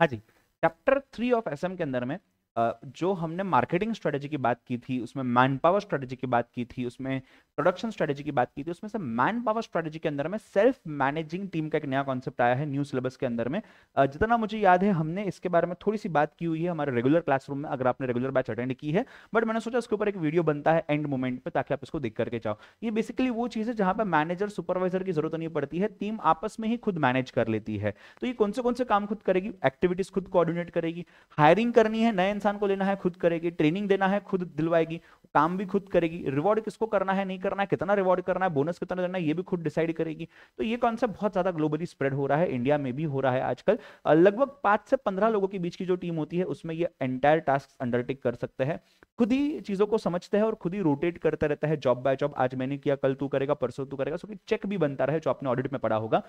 हाँ जी chapter three of SM के अंदर में जो हमने मार्केटिंग स्ट्रेटेजी की बात की थी उसमें मैन पावर स्ट्रेटेजी की बात की थी उसमें प्रोडक्शन स्ट्रेटेजी की बात की थी उसमें से मैन पावर स्ट्रेटेजी के अंदर में सेल्फ मैनेजिंग टीम का एक नया कॉन्सेप्ट आया है न्यू सिलेबस के अंदर में जितना मुझे याद है हमने इसके बारे में थोड़ी सी बात की हुई है हमारे रेगुलर क्लासरूम में अगर आपने रेगुलर बैच अटेंड की है बट मैंने सोचा उसके ऊपर एक वीडियो बनता है एंड मोमेंट पर ताकि आप इसको देख करके जाओ ये बेसिकली वो चीज़ है जहाँ पर मैनेजर सुपरवाइजर की जरूरत नहीं पड़ती है टीम आपस में ही खुद मैनेज कर लेती है तो ये कौन से कौन से काम खुद करेगी एक्टिविटीज खुद कोऑर्डिनेट करेगी हायरिंग करनी है नए इंसान को लेना है खुद करेगी ट्रेनिंग देना है खुद दिलवाएगी काम भी खुद करेगी रिवॉर्ड किसको करना है नहीं करना है कितना रिवॉर्ड करना है बोनस कितना देना है ये भी खुद डिसाइड करेगी तो ये कॉन्सेप्ट बहुत ज्यादा ग्लोबली स्प्रेड हो रहा है इंडिया में भी हो रहा है आजकल लगभग पांच से पंद्रह लोगों के बीच की जो टीम होती है उसमें ये एंटायर टास्क अंडरटेक कर सकते हैं खुद ही चीजों को समझते हैं और खुद ही रोटेट करता रहता है जॉब बाय जॉब आज मैंने किया कल तू करेगा परसों तू करेगा सो चेक भी बनता रहे जो आपने ऑडिट में पड़ा होगा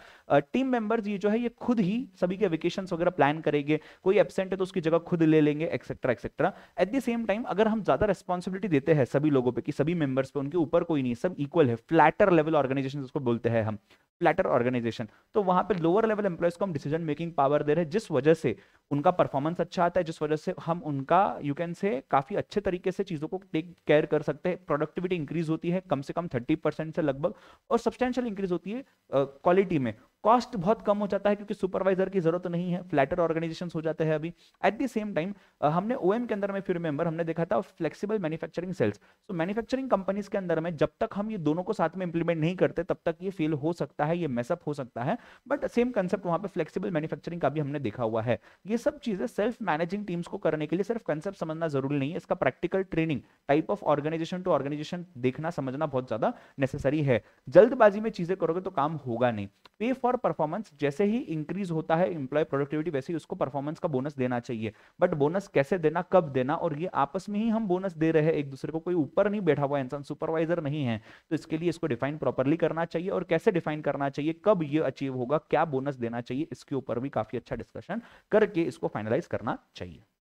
टीम मेंबर्स ये जो है ये खुद ही सभी के वेकेशन वगैरह प्लान करेंगे कोई एबसेंट है तो उसकी जगह खुद ले लेंगे etcetera etcetera at the same time अगर हम ज्यादा रेस्पॉन्सिबिलिटी देते हैं है सभी लोगों पे कि सभी मेंबर्स पे उनके ऊपर कोई नहीं सब इक्वल है फ्लैटर लेवल ऑर्गेनाइजेशन उसको बोलते हैं हम फ्लैटर ऑर्गेनाइजेशन तो वहां पे लोअर लेवल एम्प्लॉयज को हम डिसीजन मेकिंग पावर दे रहे हैं जिस वजह से उनका परफॉर्मेंस अच्छा आता है जिस वजह से हम उनका यू कैन से काफी अच्छे तरीके से चीजों को टेक केयर कर सकते हैं प्रोडक्टिविटी इंक्रीज होती है कम से कम थर्टी से लगभग और सब्सटेंशियल इंक्रीज होती है क्वालिटी में कॉस्ट बहुत कम हो जाता है क्योंकि सुपरवाइजर की जरूरत नहीं है फ्लैटर ऑर्गेनाइजेशन हो जाते हैं अभी एट द सेम टाइम हमने ओएम के अंदर में फिर मेंबर हमने देखा था फ्लेक्सिबल मैन्युफैक्चरिंग सेल्स तो मैन्युफैक्चरिंग कंपनीज के अंदर में जब तक हम ये दोनों को साथ में इंप्लीमेंट नहीं करते तब तक ये फेल हो सकता है ये मेसअप हो सकता है बट सेम कंसेप्ट वहां पर फ्लेक्सिबल मैन्युफैक्चरिंग का भी हमने देखा हुआ है ये सब चीजें सेल्फ मैनेजिंग टीम्स को करने के लिए सिर्फ कंसेप्ट समझना जरूरी नहीं है इसका practical training type of organisation to organisation देखना समझना बहुत ज्यादा नेसेसरी है जल्दबाजी में चीजें करोगे तो काम होगा नहीं पे फॉर परफॉर्मेंस जैसे ही इंक्रीज होता है इंप्लॉय प्रोडक्टिविटी वैसे ही उसको परफॉर्मेंस का बोनस देना चाहिए बट बोनस कैसे देना कब देना और ये आपस में ही हम बोनस दे रहे हैं एक दूसरे को कोई ऊपर नहीं बैठा हुआ इंसान सुपरवाइजर नहीं है तो इसके लिए इसको डिफाइन प्रॉपरली करना चाहिए और कैसे डिफाइन करना चाहिए कब ये अचीव होगा क्या बोनस देना चाहिए इसके ऊपर भी काफी अच्छा डिस्कशन करके इसको फाइनलाइज करना चाहिए